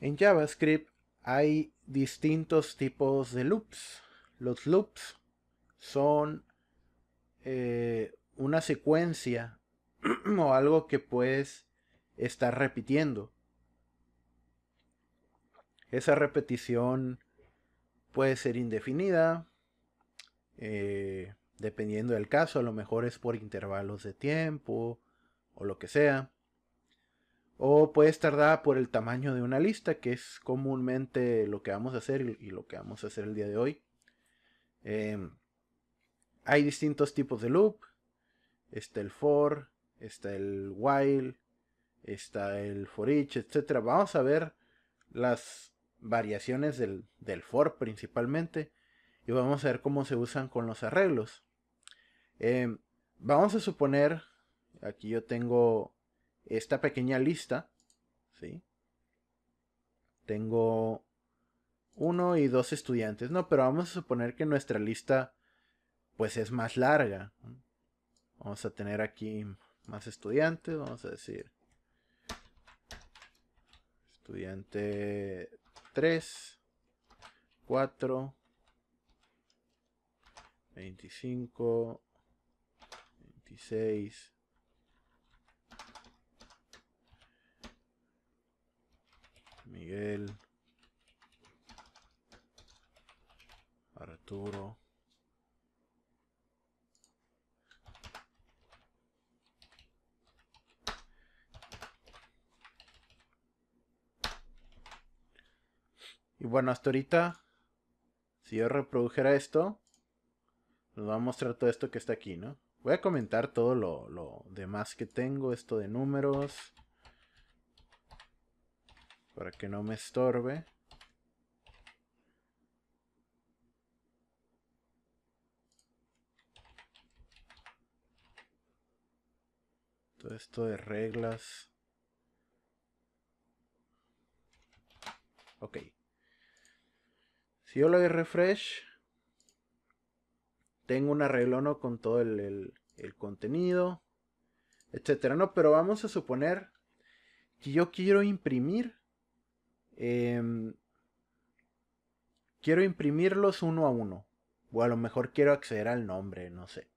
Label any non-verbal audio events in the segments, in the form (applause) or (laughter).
En JavaScript hay distintos tipos de loops. Los loops son eh, una secuencia (clears throat) o algo que puedes estar repitiendo. Esa repetición puede ser indefinida, eh, dependiendo del caso, a lo mejor es por intervalos de tiempo o lo que sea o puede estar dada por el tamaño de una lista, que es comúnmente lo que vamos a hacer y lo que vamos a hacer el día de hoy. Em, hay distintos tipos de loop. Está el for, está el while, está el for each, etc. Vamos a ver las variaciones del, for principalmente y vamos a ver cómo se usan con los arreglos. Em, vamos a suponer, aquí yo tengo esta pequeña lista, ¿sí? Tengo uno y dos estudiantes, ¿no? Pero vamos a suponer que nuestra lista, pues es más larga. Vamos a tener aquí más estudiantes, vamos a decir. Estudiante 3, 4, 25, 26, Miguel, Arturo. Y bueno, hasta ahorita, si yo reprodujera esto, nos va a mostrar todo esto que está aquí, ¿no? Voy a comentar todo lo, lo demás que tengo, esto de números, para que no me estorbe. Todo esto de reglas. Ok. Si yo le doy refresh, tengo un no con todo el, el contenido, etcétera, ¿no? Pero vamos a suponer que yo quiero imprimir Em, quiero imprimirlos uno a uno. O a lo mejor quiero acceder al nombre, no sé.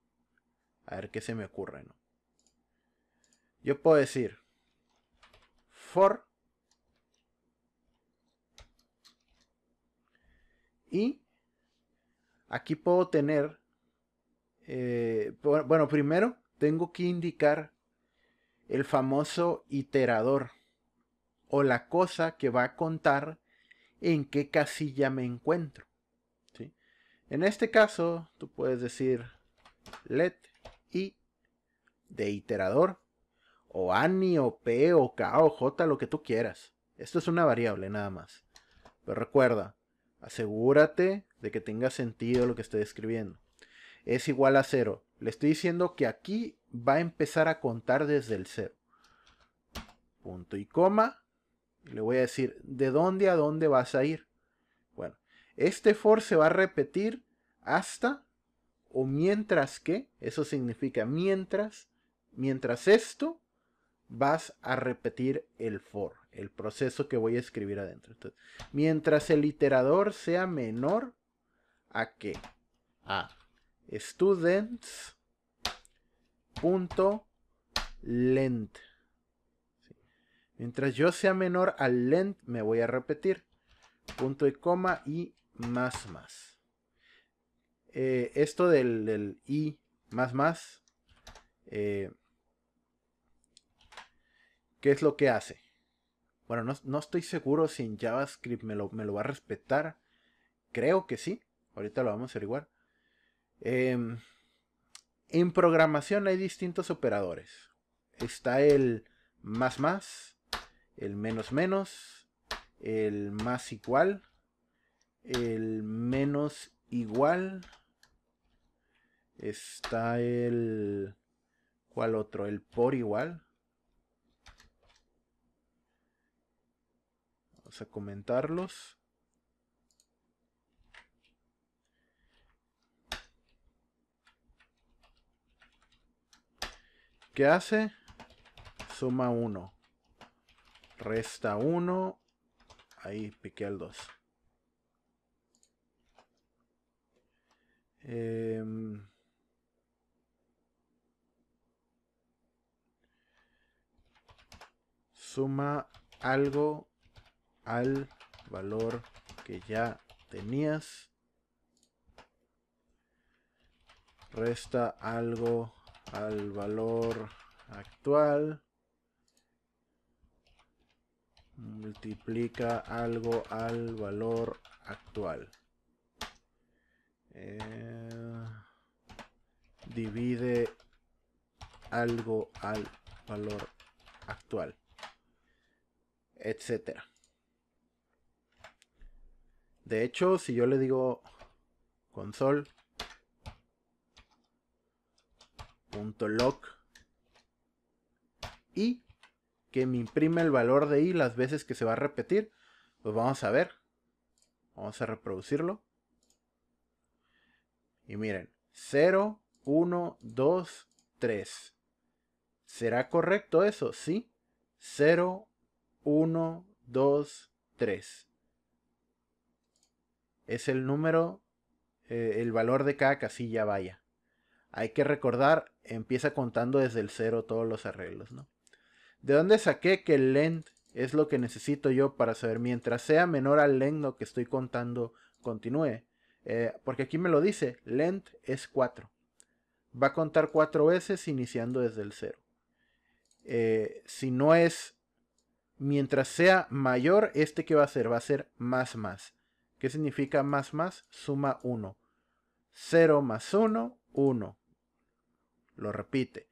A ver qué se me ocurre, ¿no? Yo puedo decir for y aquí puedo tener eh, bueno primero tengo que indicar el famoso iterador o la cosa que va a contar en qué casilla me encuentro. En este caso, tú puedes decir let i de iterador, o ani, o p, o k, o j, lo que tú quieras. Esto es una variable nada más. Pero recuerda, asegúrate de que tenga sentido lo que estoy escribiendo. Es igual a cero. Le estoy diciendo que aquí va a empezar a contar desde el cero. Punto y coma. Le voy a decir, ¿de dónde a dónde vas a ir? Bueno, este for se va a repetir hasta o mientras que, eso significa mientras, mientras esto, vas a repetir el for, el proceso que voy a escribir adentro. mientras el iterador sea menor a que a students.length. Mientras yo sea menor al length, me voy a repetir. Punto y coma y más más. Eh, esto del, i más más, eh, ¿qué es lo que hace? Bueno, no, estoy seguro si en JavaScript me lo, va a respetar. Creo que sí. Ahorita lo vamos a averiguar. Em, en programación hay distintos operadores. Está el más más, el menos menos, el más igual, el menos igual, está el... ¿Cuál otro? El por igual. Vamos a comentarlos. ¿Qué hace? Suma 1. Resta 1. Ahí piqué al 2. Em, suma algo al valor que ya tenías. Resta algo al valor actual multiplica algo al valor actual. Eh, divide algo al valor actual, etcétera. De hecho, si yo le digo sol punto y que me imprime el valor de i las veces que se va a repetir. Pues vamos a ver. Vamos a reproducirlo. Y miren, 0, 1, 2, 3. ¿Será correcto eso? Sí. 0, 1, 2, 3. Es el número, eh, el valor de cada casilla, vaya. Hay que recordar, empieza contando desde el 0 todos los arreglos, ¿no? ¿De dónde saqué que el es lo que necesito yo para saber? Mientras sea menor al length lo que estoy contando continúe. Eh, porque aquí me lo dice, length es 4. Va a contar 4 veces iniciando desde el 0. Eh, si no es, mientras sea mayor, este qué va a ser, va a ser más más. ¿Qué significa más más? Suma 1. 0 más 1, 1. Lo repite.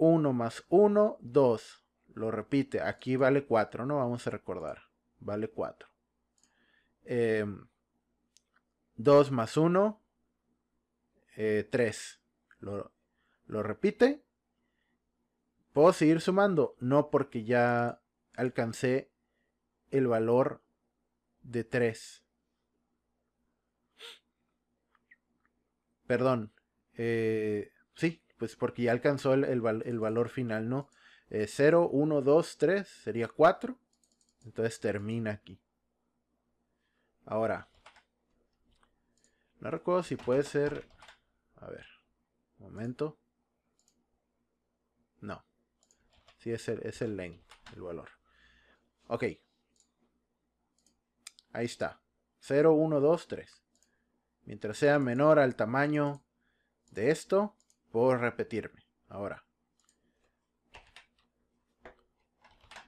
1 más 1, 2. Lo repite, aquí vale 4, ¿no? Vamos a recordar. Vale 4. 2 em, más 1, 3. Eh, lo, repite. ¿Puedo seguir sumando? No, porque ya alcancé el valor de 3. Perdón. Eh, sí, pues porque ya alcanzó el, valor final, ¿no? 0, 1, 2, 3 sería 4. Entonces termina aquí. Ahora, no recuerdo si puede ser... A ver, un momento. No. Sí, es el, es el length, el valor. Ok. Ahí está. 0, 1, 2, 3. Mientras sea menor al tamaño de esto, Puedo repetirme. Ahora.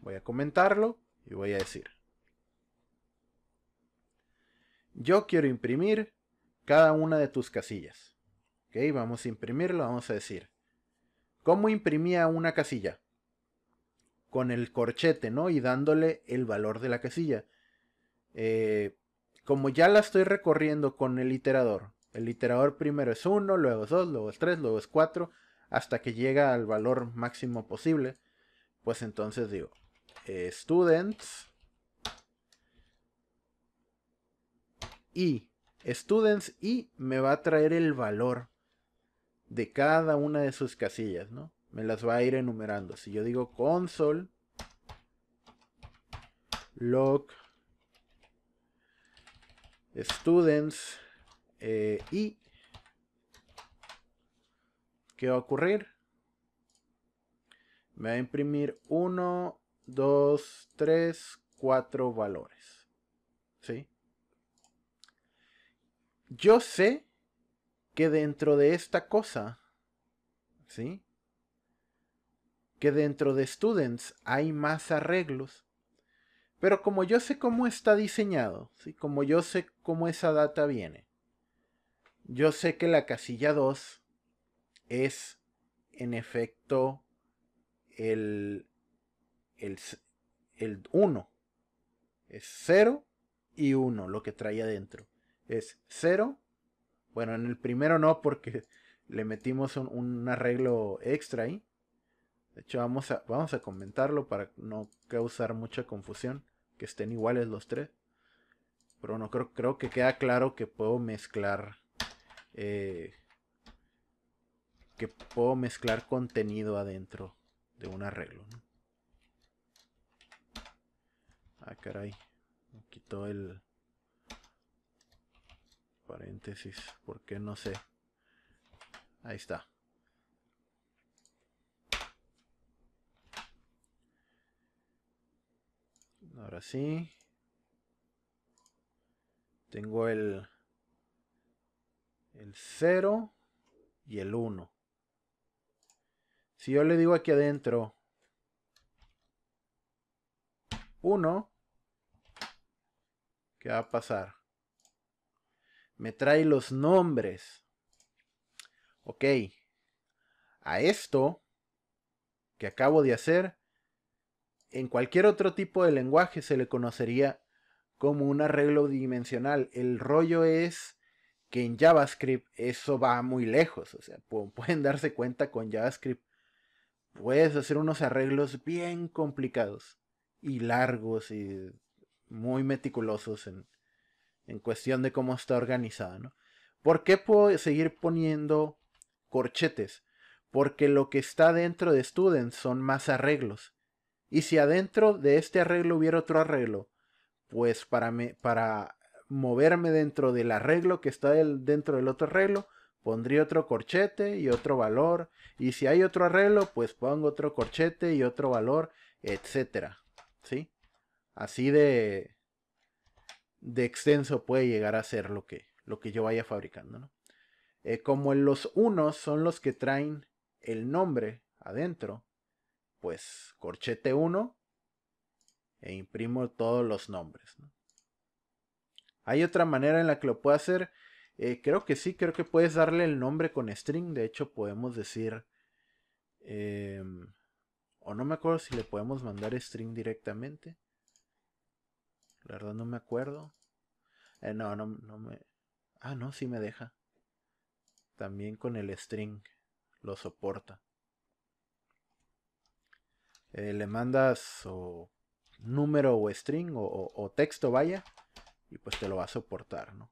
Voy a comentarlo y voy a decir. Yo quiero imprimir cada una de tus casillas. Ok, vamos a imprimirlo, vamos a decir. ¿Cómo imprimía una casilla? Con el corchete, ¿no? Y dándole el valor de la casilla. Eh, como ya la estoy recorriendo con el iterador, el iterador primero es 1, luego es 2, luego es 3, luego es 4, hasta que llega al valor máximo posible. Pues entonces digo, students y students y me va a traer el valor de cada una de sus casillas, ¿no? Me las va a ir enumerando. Si yo digo console log students eh, y... ¿Qué va a ocurrir? Me va a imprimir 1, 2, 3, 4 valores. ¿Sí? Yo sé que dentro de esta cosa, ¿sí? Que dentro de Students hay más arreglos. Pero como yo sé cómo está diseñado, ¿sí? Como yo sé cómo esa data viene. Yo sé que la casilla 2 es en efecto el, 1. Es 0 y 1 lo que trae adentro. Es 0. Bueno, en el primero no porque (laughs) le metimos un, arreglo extra ahí. De hecho, vamos a, vamos a comentarlo para no causar mucha confusión. Que estén iguales los tres. Pero no creo, creo que queda claro que puedo mezclar eh, que puedo mezclar contenido adentro de un arreglo. Ah, caray. Me quitó el paréntesis. Porque no sé. Ahí está. Ahora sí. Tengo el el 0 y el 1. Si yo le digo aquí adentro 1, ¿qué va a pasar? Me trae los nombres. Ok. A esto que acabo de hacer, en cualquier otro tipo de lenguaje se le conocería como un arreglo dimensional. El rollo es que en JavaScript eso va muy lejos. O sea, (laughs) pueden darse cuenta con JavaScript. Puedes hacer unos arreglos bien complicados y largos y muy meticulosos en, cuestión de cómo está organizado ¿no? ¿Por qué puedo seguir poniendo corchetes? Porque lo que está dentro de Students son más arreglos. Y si adentro de este arreglo hubiera otro arreglo, pues para, para moverme dentro del arreglo que está dentro del otro arreglo, pondría otro corchete y otro valor. Y si hay otro arreglo, pues pongo otro corchete y otro valor, etcétera. ¿Sí? Así de, de extenso puede llegar a ser lo que, lo que yo vaya fabricando. ¿no? Eh, como los unos son los que traen el nombre adentro, pues corchete 1 e imprimo todos los nombres. ¿no? ¿Hay otra manera en la que lo puedo hacer? Eh, creo que sí, creo que puedes darle el nombre con string. De hecho, podemos decir... Em, o no me acuerdo si le podemos mandar string directamente. La verdad no me acuerdo. Eh, no, no, me... Ah, no, sí me deja. También con el string. Lo soporta. Eh, le mandas o número o string o texto, vaya y pues te lo va a soportar, ¿no?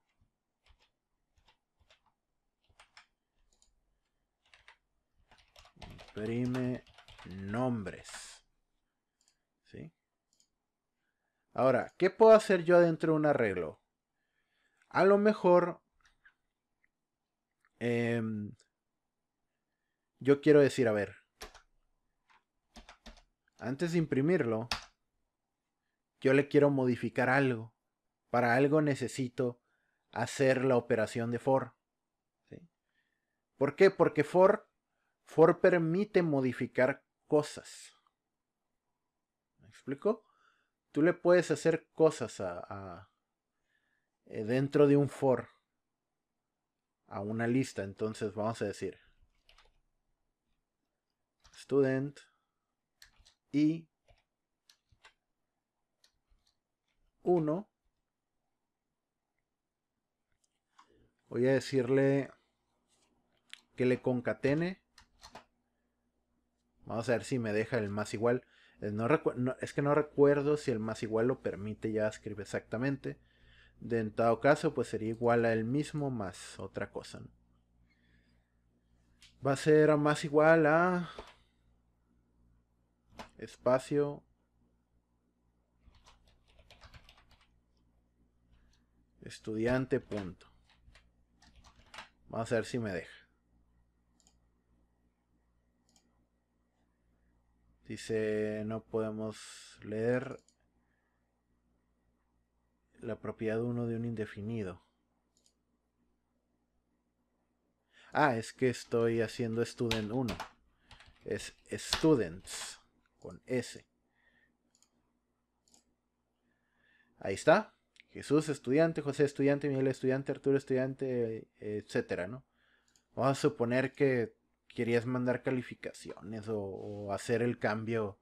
Imprime nombres. ¿Sí? Ahora, ¿qué puedo hacer yo dentro de un arreglo? A lo mejor em, yo quiero decir, a ver, antes de imprimirlo, yo le quiero modificar algo. Para algo necesito hacer la operación de for. ¿Por qué? Porque for, for permite modificar cosas. ¿Me explico? Tú le puedes hacer cosas a, eh, dentro de un for a una lista. Entonces vamos a decir student y 1 Voy a decirle que le concatene. Vamos a ver si me deja el más igual. Eh, no es que no recuerdo si el más igual lo permite ya escribir exactamente. De en todo caso, pues sería igual a el mismo más otra cosa. Va a ser más igual a espacio estudiante punto. Vamos a ver si me deja. Dice, no podemos leer la propiedad 1 de un indefinido. Ah, es que estoy haciendo student 1. Es students con S. Ahí está. Jesús estudiante, José estudiante, Miguel estudiante, Arturo estudiante, etcétera, ¿no? Vamos a suponer que querías mandar calificaciones o, hacer el cambio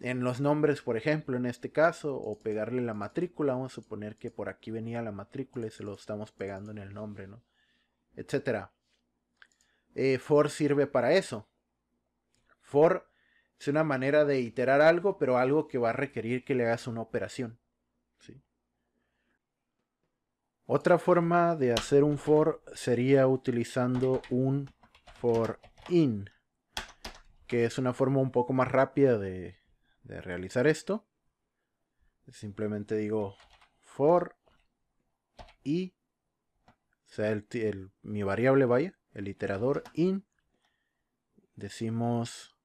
en los nombres, por ejemplo, en este caso, o pegarle la matrícula. Vamos a suponer que por aquí venía la matrícula y se lo estamos pegando en el nombre, ¿no? Etcétera. Eh, for sirve para eso. For es una manera de iterar algo, pero algo que va a requerir que le hagas una operación. Otra forma de hacer un for sería utilizando un for in, que es una forma un poco más rápida de, realizar esto. Simplemente digo for y o sea, mi variable vaya, el iterador in. Decimos,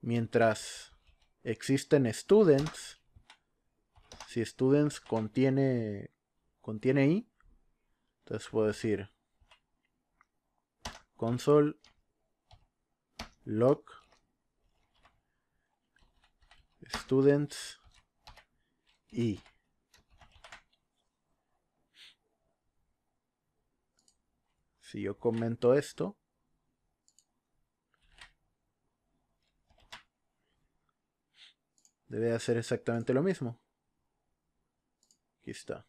mientras existen students, si students contiene contiene i. Entonces puedo decir console log students i. Si yo comento esto, debe hacer exactamente lo mismo. Aquí está.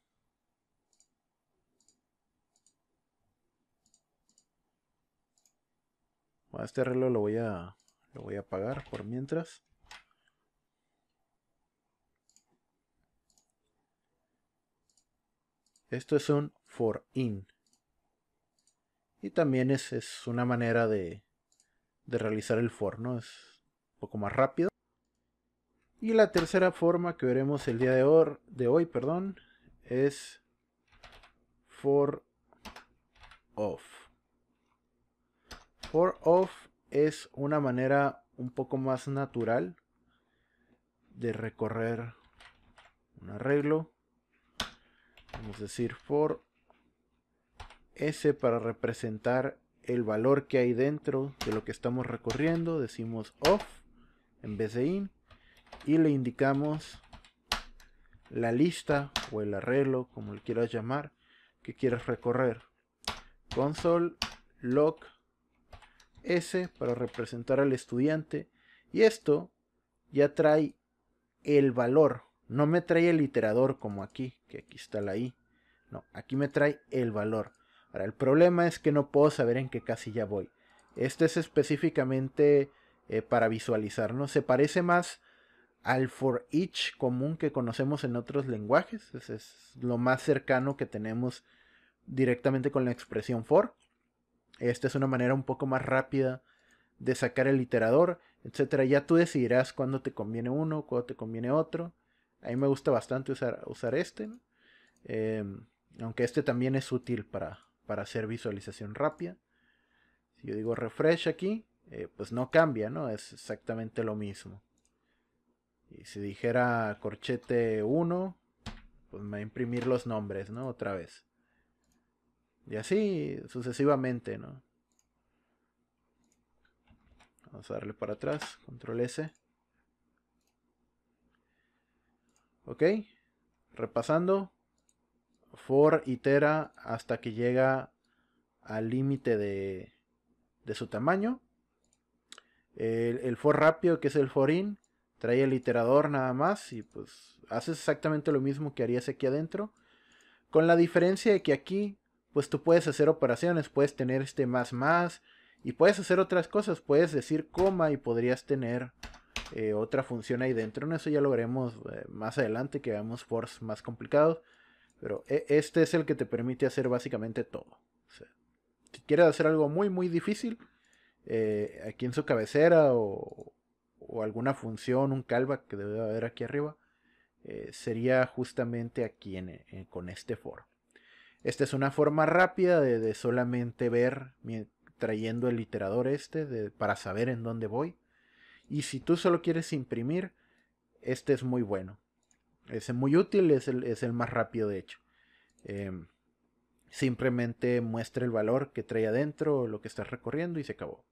este reloj lo voy a, lo voy a apagar por mientras. Esto es un for in. Y también es, una manera de, realizar el for, ¿no? Es un poco más rápido. Y la tercera forma que veremos el día de, de hoy, perdón, es for off. FOR off es una manera un poco más natural de recorrer un arreglo. Vamos a decir for S para representar el valor que hay dentro de lo que estamos recorriendo. Decimos off en vez de in y le indicamos la lista o el arreglo, como le quieras llamar, que quieres recorrer. Console S para representar al estudiante. Y esto ya trae el valor. No me trae el iterador como aquí, que aquí está la I. No, aquí me trae el valor. Ahora, el problema es que no puedo saber en qué casilla voy. Este es específicamente eh, para visualizar, ¿no? Se parece más al for each común que conocemos en otros lenguajes. es lo más cercano que tenemos directamente con la expresión for. Esta es una manera un poco más rápida de sacar el iterador, etcétera. Ya tú decidirás cuándo te conviene uno, cuándo te conviene otro. A mí me gusta bastante usar, este, em, aunque este también es útil para, para hacer visualización rápida. Si yo digo refresh aquí, eh, pues no cambia, ¿no? Es exactamente lo mismo. Y si dijera corchete 1, pues me va a imprimir los nombres, ¿no? Otra vez. Y así sucesivamente, ¿no? Vamos a darle para atrás, control S. Ok, repasando. For itera hasta que llega al límite de, de, su tamaño. El, el, for rápido, que es el for in, trae el iterador nada más y pues haces exactamente lo mismo que harías aquí adentro. Con la diferencia de que aquí pues tú puedes hacer operaciones, puedes tener este más más y puedes hacer otras cosas, puedes decir coma y podrías tener eh, otra función ahí dentro. Eso ya lo veremos eh, más adelante que veamos force más complicados, pero e, este es el que te permite hacer básicamente todo. si quieres hacer algo muy muy difícil, eh, aquí en su cabecera o, alguna función, un calva, que debe haber aquí arriba, sería justamente aquí con este for. Esta es una forma rápida de, solamente ver trayendo el literador este para saber en dónde voy. Y si tú solo quieres imprimir, este es muy bueno. Es muy útil, es el, más rápido de hecho. Em, simplemente muestra el valor que trae adentro, lo que estás recorriendo y se acabó.